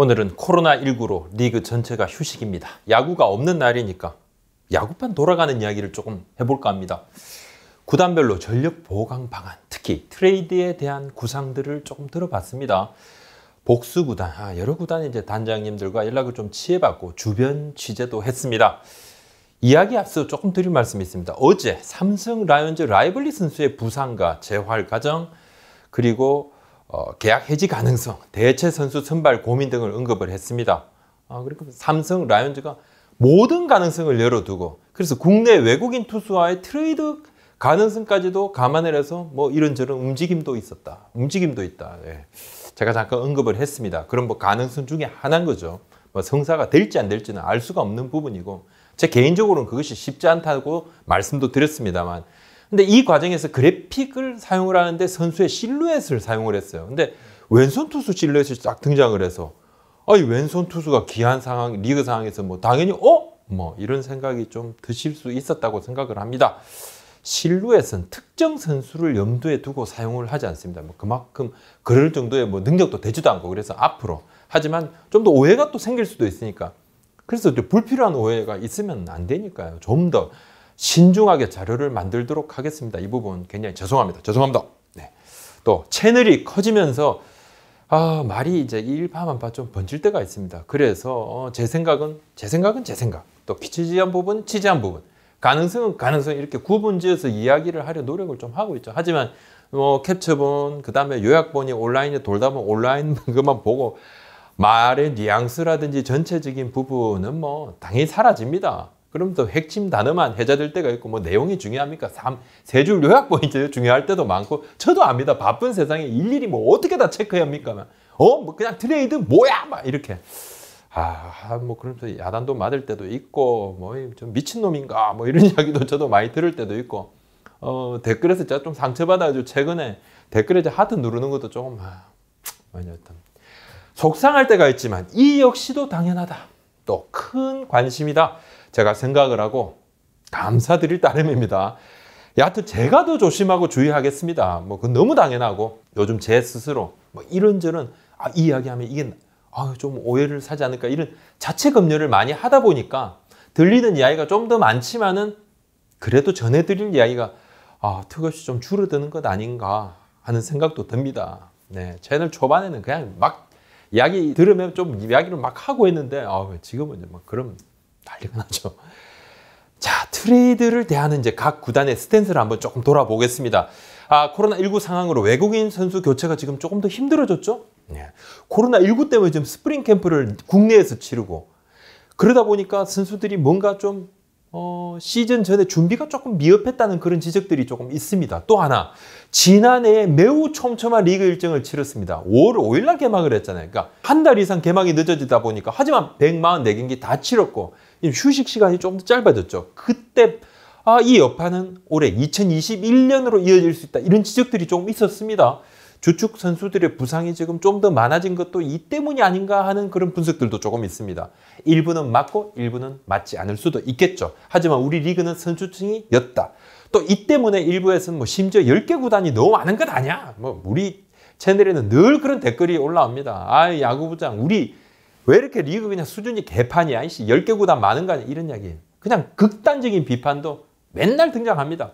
오늘은 코로나19로 리그 전체가 휴식입니다. 야구가 없는 날이니까 야구판 돌아가는 이야기를 조금 해볼까 합니다. 구단별로 전력 보강 방안, 특히 트레이드에 대한 구상들을 조금 들어봤습니다. 복수 구단, 아, 여러 구단의 이제 단장님들과 연락을 좀 취해봤고 주변 취재도 했습니다. 이야기 앞서 조금 드릴 말씀이 있습니다. 어제 삼성 라이온즈 라이블리 선수의 부상과 재활 과정 그리고 어, 계약 해지 가능성, 대체 선수 선발 고민 등을 언급을 했습니다. 아, 그러니 삼성 라이온즈가 모든 가능성을 열어두고 그래서 국내 외국인 투수와의 트레이드 가능성까지도 감안을 해서 뭐 이런저런 움직임도 있었다. 움직임도 있다. 예. 제가 잠깐 언급을 했습니다. 그럼 뭐 가능성 중에 하나인 거죠. 뭐 성사가 될지 안 될지는 알 수가 없는 부분이고 제 개인적으로는 그것이 쉽지 않다고 말씀도 드렸습니다만 근데 이 과정에서 그래픽을 사용을 하는데 선수의 실루엣을 사용을 했어요. 근데 왼손 투수 실루엣이 딱 등장을 해서 아 이 왼손 투수가 귀한 상황 리그 상황에서 뭐 당연히 어? 뭐 이런 생각이 좀 드실 수 있었다고 생각을 합니다. 실루엣은 특정 선수를 염두에 두고 사용을 하지 않습니다. 뭐 그만큼 그럴 정도의 뭐 능력도 되지도 않고 그래서 앞으로 하지만 좀 더 오해가 또 생길 수도 있으니까 그래서 불필요한 오해가 있으면 안 되니까요. 좀더 신중하게 자료를 만들도록 하겠습니다. 이 부분 굉장히 죄송합니다. 죄송합니다. 네. 또 채널이 커지면서 아, 말이 이제 일파만파 좀 번질 때가 있습니다. 그래서 어, 제 생각은 제 생각은 제 생각. 또치지한 부분, 취지한 부분. 가능성은 가능성 이렇게 구분지어서 이야기를 하려 노력을 좀 하고 있죠. 하지만 뭐 캡처본, 그다음에 요약본이 온라인에 돌다 보면 온라인 그만 보고 말의 뉘앙스라든지 전체적인 부분은 뭐 당연히 사라집니다. 그럼 또 핵심 단어만 해자될 때가 있고 뭐 내용이 중요합니까? 세줄 요약 포인트 중요할 때도 많고 저도 압니다. 바쁜 세상에 일일이 뭐 어떻게 다 체크해야 합니까? 어? 뭐 그냥 트레이드 뭐야? 막 이렇게. 아, 뭐 그러면서 야단도 맞을 때도 있고 뭐좀 미친놈인가 뭐 이런 이야기도 저도 많이 들을 때도 있고 어, 댓글에서 제가 좀 상처받아가지고 최근에 댓글에 이제 하트 누르는 것도 조금 아, 많이 했던 속상할 때가 있지만 이 역시도 당연하다. 또 큰 관심이다. 제가 생각을 하고 감사드릴 따름입니다. 여하튼 제가 더 조심하고 주의하겠습니다. 뭐 그건 너무 당연하고 요즘 제 스스로 뭐 이런저런 아, 이야기하면 이게 아, 좀 오해를 사지 않을까 이런 자체 검열을 많이 하다 보니까 들리는 이야기가 좀 더 많지만은 그래도 전해드릴 이야기가 아, 턱없이 좀 줄어드는 것 아닌가 하는 생각도 듭니다. 네, 채널 초반에는 그냥 막 이야기 들으면 좀 이야기를 막 하고 했는데 아, 지금은 막 그런 난리가 나죠. 자, 트레이드를 대하는 이제 각 구단의 스탠스를 한번 조금 돌아보겠습니다. 아, 코로나19 상황으로 외국인 선수 교체가 지금 조금 더 힘들어졌죠? 네. 코로나19 때문에 지금 스프링 캠프를 국내에서 치르고 그러다 보니까 선수들이 뭔가 좀 어, 시즌 전에 준비가 조금 미흡했다는 그런 지적들이 조금 있습니다. 또 하나, 지난해 에 매우 촘촘한 리그 일정을 치렀습니다. 5월 5일날 개막을 했잖아요. 그러니까 한 달 이상 개막이 늦어지다 보니까 하지만 144경기 다 치렀고 휴식 시간이 조금 더 짧아졌죠. 그때 아, 이 여파는 올해 2021년으로 이어질 수 있다. 이런 지적들이 조금 있었습니다. 주축 선수들의 부상이 지금 좀 더 많아진 것도 이 때문이 아닌가 하는 그런 분석들도 조금 있습니다. 일부는 맞고 일부는 맞지 않을 수도 있겠죠. 하지만 우리 리그는 선수층이였다. 또 이 때문에 일부에서는 뭐 심지어 10개 구단이 너무 많은 것 아니야. 뭐 우리 채널에는 늘 그런 댓글이 올라옵니다. 아, 야구부장 우리 왜 이렇게 리그 그냥 수준이 개판이야? 이씨, 10개 구단 많은 거 아니야? 이런 이야기예요. 그냥 극단적인 비판도 맨날 등장합니다.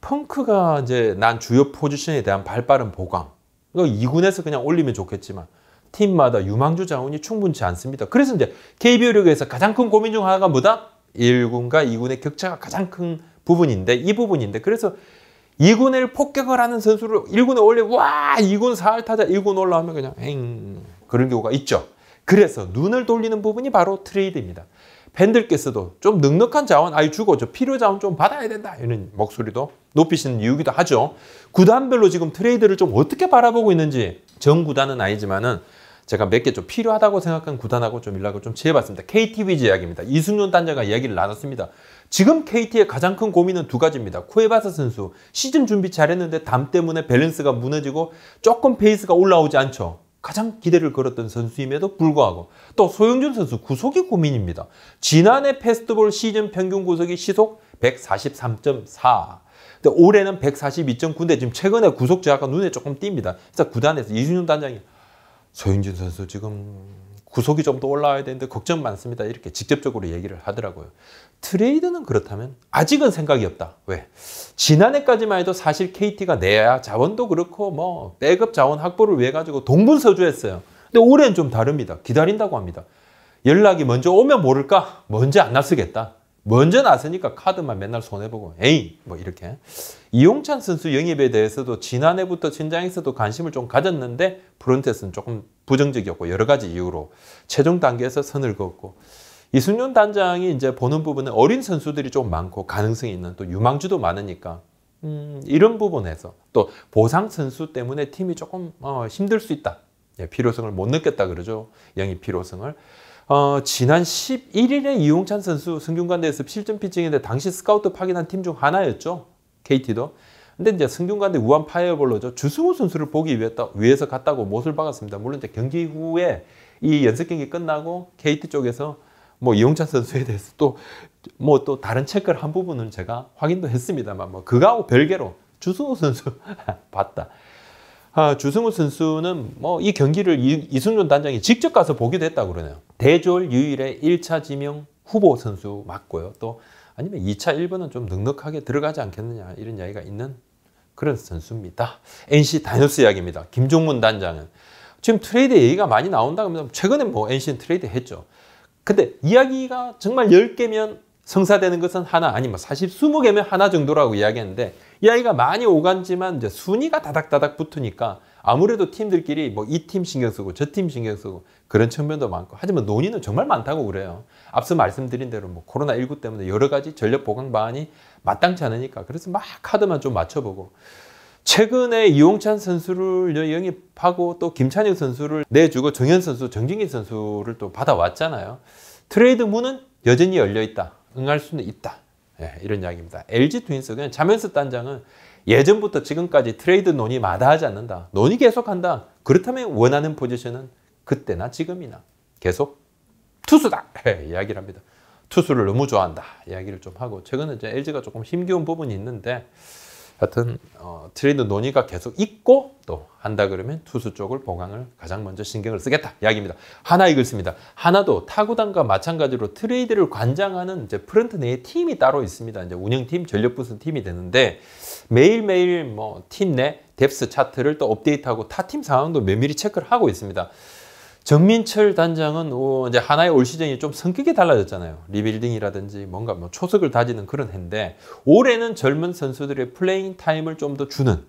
펑크가 이제 난 주요 포지션에 대한 발빠른 보강. 이거 2군에서 그냥 올리면 좋겠지만 팀마다 유망주 자원이 충분치 않습니다. 그래서 이제 KBO 리그에서 가장 큰 고민 중 하나가 뭐다? 1군과 2군의 격차가 가장 큰 부분인데 이 부분인데 그래서 2군을 폭격을 하는 선수를 1군에 올려 와 2군 4할 타자 1군 올라오면 그냥 엥 그런 경우가 있죠. 그래서 눈을 돌리는 부분이 바로 트레이드입니다. 팬들께서도 좀 넉넉한 자원, 아이 주고 저 필요 자원 좀 받아야 된다 이런 목소리도 높이시는 이유기도 하죠. 구단별로 지금 트레이드를 좀 어떻게 바라보고 있는지 전 구단은 아니지만은 제가 몇 개 좀 필요하다고 생각한 구단하고 좀 연락을 좀 취해봤습니다. KT 위즈 이야기입니다. 이승윤 단자가 이야기를 나눴습니다. 지금 KT의 가장 큰 고민은 두 가지입니다. 쿠에바사 선수 시즌 준비 잘했는데 담 때문에 밸런스가 무너지고 조금 페이스가 올라오지 않죠. 가장 기대를 걸었던 선수임에도 불구하고 또 소영준 선수 구속이 고민입니다. 지난해 페스티벌 시즌 평균 구속이 시속 143.4 올해는 142.9인데 지금 최근에 구속 제약가 눈에 조금 띕니다. 그래서 구단에서 이준용 단장이 소영준 선수 지금 구속이 좀 더 올라와야 되는데 걱정 많습니다. 이렇게 직접적으로 얘기를 하더라고요. 트레이드는 그렇다면 아직은 생각이 없다. 왜? 지난해까지만 해도 사실 KT가 내야 자원도 그렇고 뭐 백업 자원 확보를 위해 가지고 동분서주했어요. 근데 올해는 좀 다릅니다. 기다린다고 합니다. 연락이 먼저 오면 모를까? 먼저 안 나서겠다. 먼저 나서니까 카드만 맨날 손해보고 에이 뭐 이렇게 이용찬 선수 영입에 대해서도 지난해부터 진장에서도 관심을 좀 가졌는데 브론테스는 조금 부정적이었고 여러 가지 이유로 최종 단계에서 선을 그었고 이승윤 단장이 이제 보는 부분은 어린 선수들이 좀 많고 가능성이 있는 또 유망주도 많으니까 음, 이런 부분에서 또 보상 선수 때문에 팀이 조금 어, 힘들 수 있다. 예, 필요성을 못 느꼈다 그러죠. 영입 필요성을. 어, 지난 11일에 이용찬 선수 승균관대에서 실전 피칭인데 당시 스카우트 파견한 팀 중 하나였죠. KT도. 근데 이제 승균관대 우한 파이어볼로죠. 주승우 선수를 보기 위했다, 위해서 갔다고 못을 박았습니다. 물론 이제 경기 후에 이 연습 경기 끝나고 KT 쪽에서 뭐 이용찬 선수에 대해서 또 뭐또 뭐 다른 체크를 한 부분은 제가 확인도 했습니다만 뭐 그거하고 별개로 주승우 선수 봤다. 아, 주승우 선수는 뭐 이 경기를 이, 승준 단장이 직접 가서 보기도 했다고 그러네요. 대졸 유일의 1차 지명 후보 선수 맞고요. 또 아니면 2차 1번은 좀 넉넉하게 들어가지 않겠느냐 이런 이야기가 있는 그런 선수입니다. NC 다이노스 이야기입니다. 김종문 단장은 지금 트레이드 얘기가 많이 나온다고 하면 최근에 뭐 NC는 트레이드 했죠. 근데 이야기가 정말 10개면 성사되는 것은 하나 아니면 사실 20개면 하나 정도라고 이야기했는데 이 아이가 많이 오간지만 이제 순위가 다닥다닥 붙으니까 아무래도 팀들끼리 뭐 이 팀 신경 쓰고 저 팀 신경 쓰고 그런 측면도 많고 하지만 논의는 정말 많다고 그래요. 앞서 말씀드린 대로 뭐 코로나19 때문에 여러 가지 전력 보강 방안이 마땅치 않으니까 그래서 막 카드만 좀 맞춰보고 최근에 이용찬 선수를 영입하고 또 김찬혁 선수를 내주고 정현 선수, 정진기 선수를 또 받아왔잖아요. 트레이드 문은 여전히 열려있다. 응할 수는 있다. 예, 이런 이야기입니다. LG 트윈스는 자면서 단장은 예전부터 지금까지 트레이드 논의 마다하지 않는다. 논의 계속한다. 그렇다면 원하는 포지션은 그때나 지금이나 계속 투수다 예, 이야기를 합니다. 투수를 너무 좋아한다 이야기를 좀 하고 최근에 이제 LG가 조금 힘겨운 부분이 있는데 하여튼 어, 트레이드 논의가 계속 있고 또 한다 그러면 투수 쪽을 보강을 가장 먼저 신경을 쓰겠다 이야기입니다. 하나 이글스입니다. 하나도 타구단과 마찬가지로 트레이드를 관장하는 이제 프런트 내에 팀이 따로 있습니다. 이제 운영팀, 전력부수 팀이 되는데 매일매일 뭐 팀 내 뎁스 차트를 또 업데이트하고 타 팀 상황도 면밀히 체크를 하고 있습니다. 정민철 단장은 오, 이제 하나의 올 시즌이 좀 성격이 달라졌잖아요. 리빌딩이라든지 뭔가 뭐 초석을 다지는 그런 해인데 올해는 젊은 선수들의 플레잉 타임을 좀 더 주는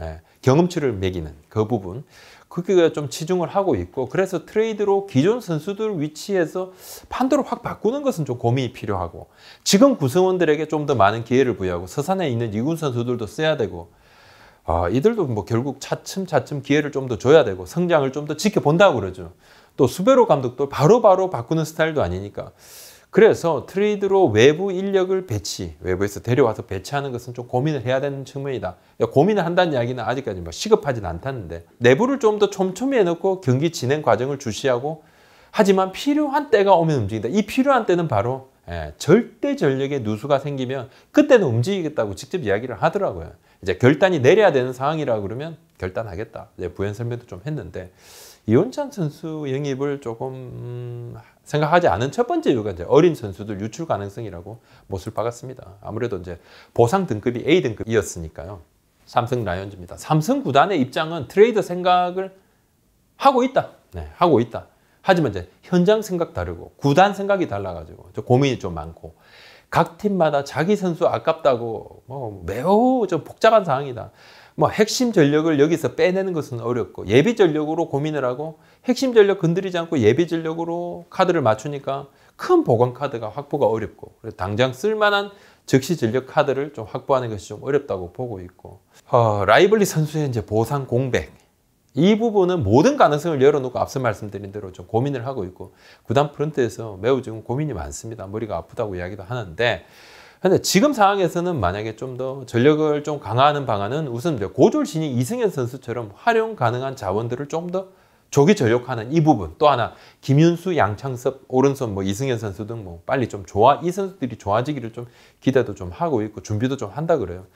예, 경험치를 매기는 그 부분 그게 좀 치중을 하고 있고 그래서 트레이드로 기존 선수들 위치에서 판도를 확 바꾸는 것은 좀 고민이 필요하고 지금 구성원들에게 좀 더 많은 기회를 부여하고 서산에 있는 이군 선수들도 써야 되고 아, 이들도 뭐 결국 차츰차츰 기회를 좀 더 줘야 되고 성장을 좀 더 지켜본다고 그러죠. 또 수베로 감독도 바로바로 바로 바꾸는 스타일도 아니니까. 그래서 트레이드로 외부 인력을 배치, 외부에서 데려와서 배치하는 것은 좀 고민을 해야 되는 측면이다. 그러니까 고민을 한다는 이야기는 아직까지 뭐 시급하진 않다는데 내부를 좀 더 촘촘히 해놓고 경기 진행 과정을 주시하고 하지만 필요한 때가 오면 움직인다. 이 필요한 때는 바로 예, 절대 전력의 누수가 생기면 그때는 움직이겠다고 직접 이야기를 하더라고요. 이제 결단이 내려야 되는 상황이라 고 그러면 결단하겠다. 이제 부연 설명도 좀 했는데 이원찬 선수 영입을 조금 음, 생각하지 않은 첫 번째 이유가 이제 어린 선수들 유출 가능성이라고 못을 박았습니다. 아무래도 이제 보상 등급이 A 등급이었으니까요. 삼성 라이온즈입니다. 삼성 구단의 입장은 트레이드 생각을 하고 있다. 네, 하고 있다. 하지만 이제 현장 생각 다르고 구단 생각이 달라가지고 저 고민이 좀 많고 각 팀마다 자기 선수 아깝다고 뭐 매우 좀 복잡한 상황이다. 뭐 핵심 전력을 여기서 빼내는 것은 어렵고 예비 전력으로 고민을 하고 핵심 전력 건드리지 않고 예비 전력으로 카드를 맞추니까 큰 보강 카드가 확보가 어렵고 당장 쓸만한 즉시 전력 카드를 좀 확보하는 것이 좀 어렵다고 보고 있고 어, 라이벌리 선수의 이제 보상 공백 이 부분은 모든 가능성을 열어놓고 앞서 말씀드린 대로 좀 고민을 하고 있고 구단 프런트에서 매우 지금 고민이 많습니다. 머리가 아프다고 이야기도 하는데 근데 지금 상황에서는 만약에 좀 더 전력을 좀 강화하는 방안은 우선 고졸진이 이승현 선수처럼 활용 가능한 자원들을 좀 더 조기 전력하는 이 부분 또 하나 김윤수, 양창섭, 오른손 뭐 이승현 선수 등 뭐 빨리 좀 좋아 이 선수들이 좋아지기를 좀 기대도 좀 하고 있고 준비도 좀 한다 그래요.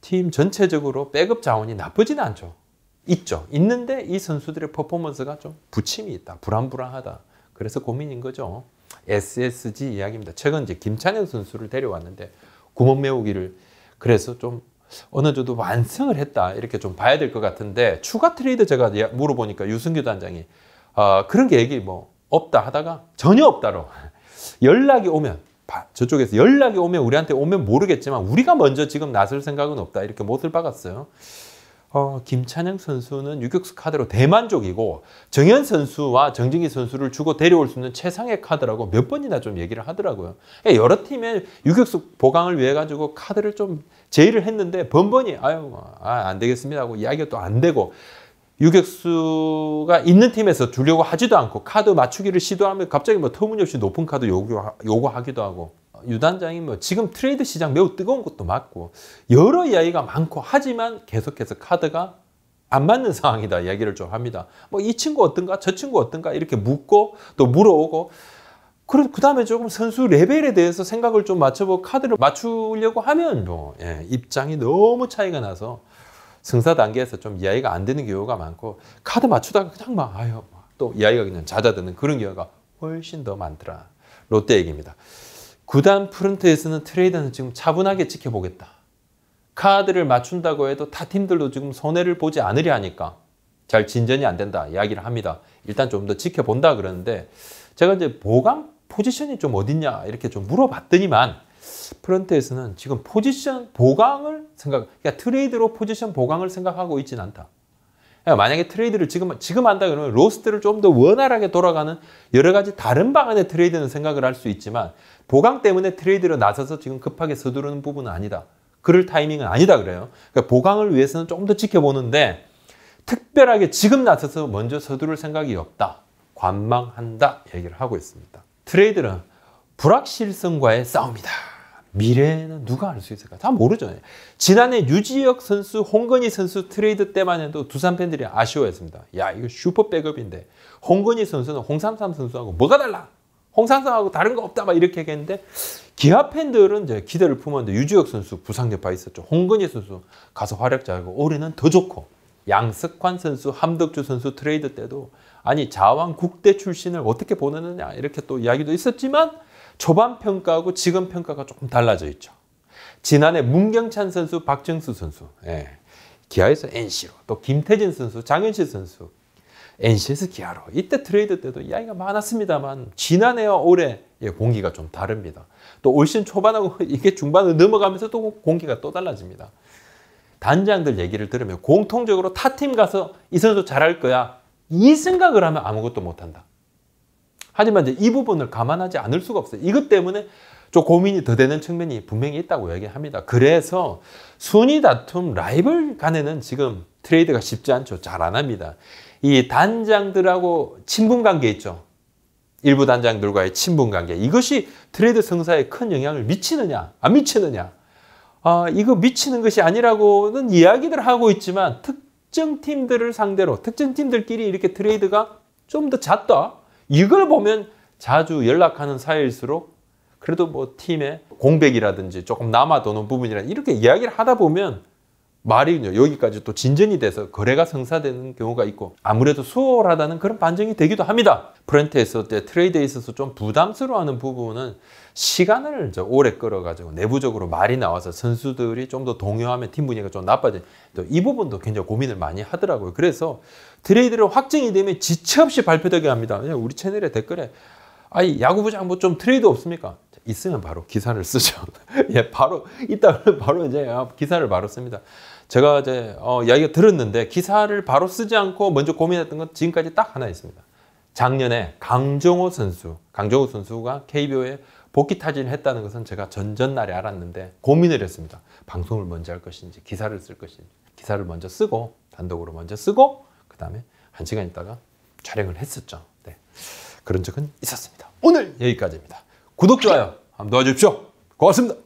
팀 전체적으로 백업 자원이 나쁘진 않죠. 있죠. 있는데 이 선수들의 퍼포먼스가 좀 부침이 있다. 불안불안하다. 그래서 고민인 거죠. SSG 이야기입니다. 최근 이제 김찬현 선수를 데려왔는데 구멍 메우기를 그래서 좀 어느 정도 완성을 했다 이렇게 좀 봐야 될 것 같은데 추가 트레이드 제가 물어보니까 유승규 단장이 어, 그런 게 얘기 뭐 없다 하다가 전혀 없다로 연락이 오면 저쪽에서 연락이 오면 우리한테 오면 모르겠지만 우리가 먼저 지금 나설 생각은 없다 이렇게 못을 박았어요. 어, 김찬영 선수는 유격수 카드로 대만족이고 정현 선수와 정진기 선수를 주고 데려올 수 있는 최상의 카드라고 몇 번이나 좀 얘기를 하더라고요. 그러니까 여러 팀에 유격수 보강을 위해 가지고 카드를 좀 제의를 했는데 번번이 아유 뭐, 아, 안 되겠습니다 하고 이야기가 또안 되고 유격수가 있는 팀에서 두려고 하지도 않고 카드 맞추기를 시도하면 갑자기 뭐 터무니없이 높은 카드 요구, 요구하기도 하고 유단장이 뭐 지금 트레이드 시장 매우 뜨거운 것도 맞고 여러 이야기가 많고 하지만 계속해서 카드가 안 맞는 상황이다 이야기를 좀 합니다. 뭐 이 친구 어떤가 저 친구 어떤가 이렇게 묻고 또 물어오고 그리고 그 다음에 조금 선수 레벨에 대해서 생각을 좀 맞춰보고 카드를 맞추려고 하면 뭐 예, 입장이 너무 차이가 나서 승사 단계에서 좀 이야기가 안 되는 경우가 많고 카드 맞추다가 그냥 막 아유 뭐 또 이야기가 그냥 잦아드는 그런 경우가 훨씬 더 많더라. 롯데 얘기입니다. 구단 프런트에서는 트레이드는 지금 차분하게 지켜보겠다. 카드를 맞춘다고 해도 다 팀들도 지금 손해를 보지 않으려 하니까 잘 진전이 안 된다 이야기를 합니다. 일단 좀 더 지켜본다 그러는데 제가 이제 보강 포지션이 좀 어딨냐 이렇게 좀 물어봤더니만 프런트에서는 지금 포지션 보강을 생각, 그러니까 트레이드로 포지션 보강을 생각하고 있진 않다. 그러니까 만약에 트레이드를 지금, 지금 한다 그러면 로스트를 좀 더 원활하게 돌아가는 여러 가지 다른 방안의 트레이드는 생각을 할 수 있지만 보강 때문에 트레이드로 나서서 지금 급하게 서두르는 부분은 아니다. 그럴 타이밍은 아니다 그래요. 그러니까 보강을 위해서는 조금 더 지켜보는데 특별하게 지금 나서서 먼저 서두를 생각이 없다. 관망한다 얘기를 하고 있습니다. 트레이드는 불확실성과의 싸움이다. 미래는 누가 알 수 있을까? 다모르잖아요 지난해 유지혁 선수, 홍건희 선수 트레이드 때만 해도 두산 팬들이 아쉬워했습니다. 야, 이거 슈퍼 백업인데 홍건희 선수는 홍삼삼 선수하고 뭐가 달라? 홍삼삼하고 다른 거 없다 막 이렇게 얘기했는데 기아 팬들은 이제 기대를 품었는데 유지혁 선수 부상 여파 있었죠. 홍건희 선수 가서 활약자이고 올해는 더 좋고 양석환 선수, 함덕주 선수 트레이드 때도 아니 자왕 국대 출신을 어떻게 보내느냐 이렇게 또 이야기도 있었지만 초반 평가하고 지금 평가가 조금 달라져 있죠. 지난해 문경찬 선수, 박정수 선수, 예. 기아에서 NC로, 또 김태진 선수, 장현실 선수, NC에서 기아로. 이때 트레이드 때도 이야기가 많았습니다만 지난해와 올해 예, 공기가 좀 다릅니다. 또올 시즌 초반하고 이게 중반으 넘어가면서 또 공기가 또 달라집니다. 단장들 얘기를 들으면 공통적으로 타 팀 가서 이 선수 잘할 거야. 이 생각을 하면 아무것도 못한다. 하지만 이제 이 부분을 감안하지 않을 수가 없어요. 이것 때문에 좀 고민이 더 되는 측면이 분명히 있다고 이기합니다 그래서 순위 다툼 라이벌 간에는 지금 트레이드가 쉽지 않죠. 잘 안 합니다. 이 단장들하고 친분 관계 있죠. 일부 단장들과의 친분 관계. 이것이 트레이드 성사에 큰 영향을 미치느냐, 안 미치느냐. 아, 이거 미치는 것이 아니라고는 이야기들 하고 있지만 특정 팀들을 상대로 특정 팀들끼리 이렇게 트레이드가 좀 더 잦다. 이걸 보면 자주 연락하는 사이일수록 그래도 뭐 팀의 공백이라든지 조금 남아도는 부분이라 이렇게 이야기를 하다 보면 말이 여기까지 또 진전이 돼서 거래가 성사되는 경우가 있고 아무래도 수월하다는 그런 반증이 되기도 합니다. 프렌트에서 트레이드에 있어서 좀 부담스러워하는 부분은 시간을 이 오래 끌어가지고 내부적으로 말이 나와서 선수들이 좀 더 동요하면 팀 분위기가 좀나빠진 또이 부분도 굉장히 고민을 많이 하더라고요. 그래서 트레이드를 확정이 되면 지체 없이 발표되게 합니다. 그냥 우리 채널의 댓글에 아니 야구부장 뭐 좀 트레이드 없습니까? 있으면 바로 기사를 쓰죠. 예, 바로 있다 면 바로 이제 기사를 바로 씁니다. 제가 이제 어, 이야기가 들었는데 기사를 바로 쓰지 않고 먼저 고민했던 건 지금까지 딱 하나 있습니다. 작년에 강정호 선수, 강정호 선수가 KBO에 복귀 타진을 했다는 것은 제가 전전날에 알았는데 고민을 했습니다. 방송을 먼저 할 것인지 기사를 쓸 것인지 기사를 먼저 쓰고 단독으로 먼저 쓰고 그 다음에 한 시간 있다가 촬영을 했었죠. 네. 그런 적은 있었습니다. 오늘 여기까지입니다. 구독, 좋아요 한번 도와주십시오. 고맙습니다.